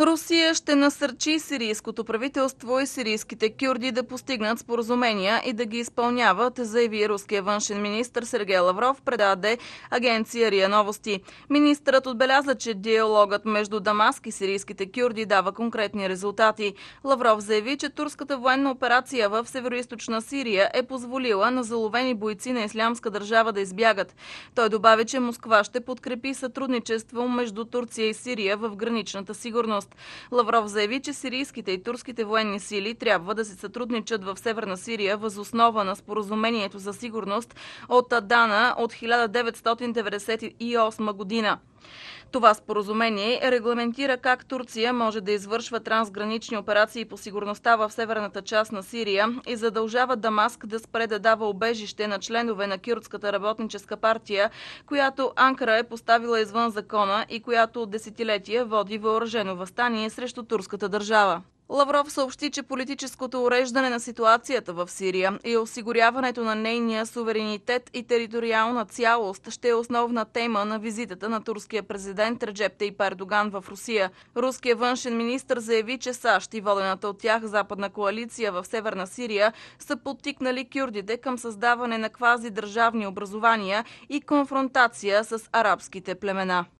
Русия ще насърчи сирийското правителство и сирийските кюрди да постигнат споразумения и да ги изпълняват, заяви руския външен министр Сергей Лавров, предаде агенция РИА Новости. Министърът отбеляза, че диалогът между Дамаск и сирийските кюрди дава конкретни резултати. Лавров заяви, че турската военна операция в северо Сирия е позволила на заловени бойци на ислямска държава да избягат. Той добави, че Москва ще подкрепи сътрудничество между Турция и Сирия в граничната сигурност власт. Лавров заяви, че сирийските и турските военни сили трябва да се сътрудничат в Северна Сирия възоснова на споразумението за сигурност от Адана от 1998 година. Това споразумение регламентира как Турция може да извършва трансгранични операции по сигурността в северната част на Сирия и задължава Дамаск да спре да дава обежище на членове на Кюрдската работническа партия, която Анкара е поставила извън закона и която от десетилетия води въоръжено възстание срещу турската държава. Лавров съобщи, че политическото уреждане на ситуацията в Сирия и осигуряването на нейния суверенитет и териториална цялост ще е основна тема на визитата на турския президент Реджеп Тейп Ердоган в Русия. Руският външен министр заяви, че САЩ и водената от тях западна коалиция в Северна Сирия са подтикнали кюрдите към създаване на квази държавни образования и конфронтация с арабските племена.